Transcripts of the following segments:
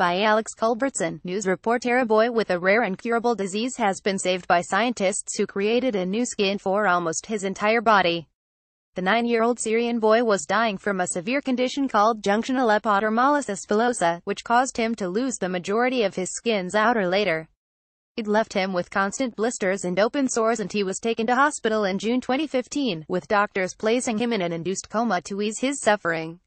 by Alex Culbertson, news reporter. A boy with a rare incurable disease has been saved by scientists who created a new skin for almost his entire body. The nine-year-old Syrian boy was dying from a severe condition called junctional epidermolysis bullosa, which caused him to lose the majority of his skin's outer layer. It left him with constant blisters and open sores and he was taken to hospital in June 2015, with doctors placing him in an induced coma to ease his suffering.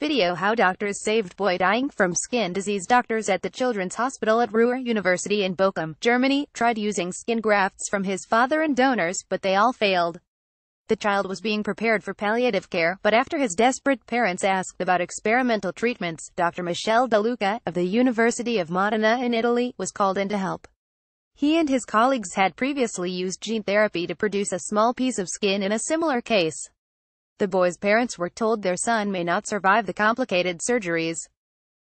Video How Doctors Saved Boy Dying from Skin Disease Doctors at the Children's Hospital at Ruhr University in Bochum, Germany, tried using skin grafts from his father and donors, but they all failed. The child was being prepared for palliative care, but after his desperate parents asked about experimental treatments, Dr. Michele De Luca, of the University of Modena in Italy, was called in to help. He and his colleagues had previously used gene therapy to produce a small piece of skin in a similar case. The boy's parents were told their son may not survive the complicated surgeries.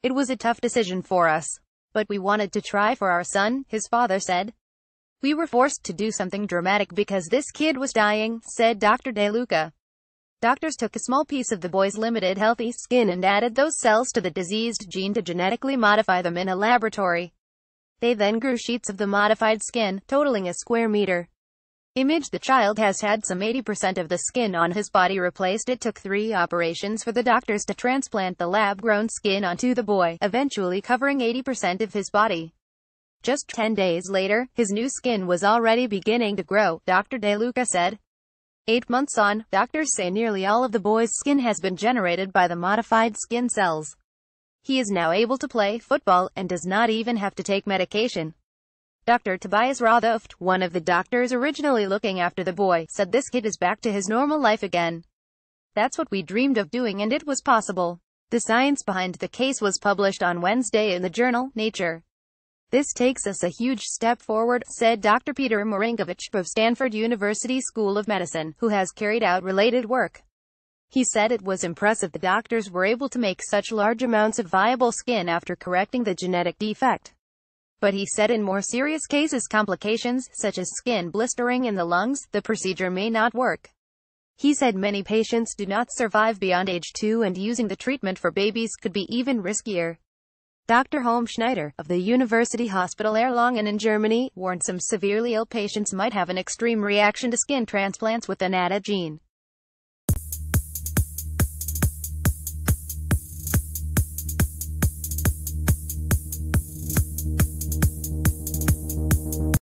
It was a tough decision for us. But we wanted to try for our son, his father said. We were forced to do something dramatic because this kid was dying, said Dr. DeLuca. Doctors took a small piece of the boy's limited healthy skin and added those cells to the diseased gene to genetically modify them in a laboratory. They then grew sheets of the modified skin, totaling a square meter image the child has had some 80% of the skin on his body replaced. It took three operations for the doctors to transplant the lab-grown skin onto the boy, eventually covering 80% of his body. Just 10 days later, his new skin was already beginning to grow, Dr. DeLuca said. Eight months on, doctors say nearly all of the boy's skin has been generated by the modified skin cells. He is now able to play football and does not even have to take medication. Dr. Tobias Rothoft, one of the doctors originally looking after the boy, said this kid is back to his normal life again. That's what we dreamed of doing and it was possible. The science behind the case was published on Wednesday in the journal, Nature. This takes us a huge step forward, said Dr. Peter Marinkovich of Stanford University School of Medicine, who has carried out related work. He said it was impressive the doctors were able to make such large amounts of viable skin after correcting the genetic defect. But he said in more serious cases complications, such as skin blistering in the lungs, the procedure may not work. He said many patients do not survive beyond age 2 and using the treatment for babies could be even riskier. Dr. Holm Schneider, of the University Hospital Erlangen in Germany, warned some severely ill patients might have an extreme reaction to skin transplants with an added gene.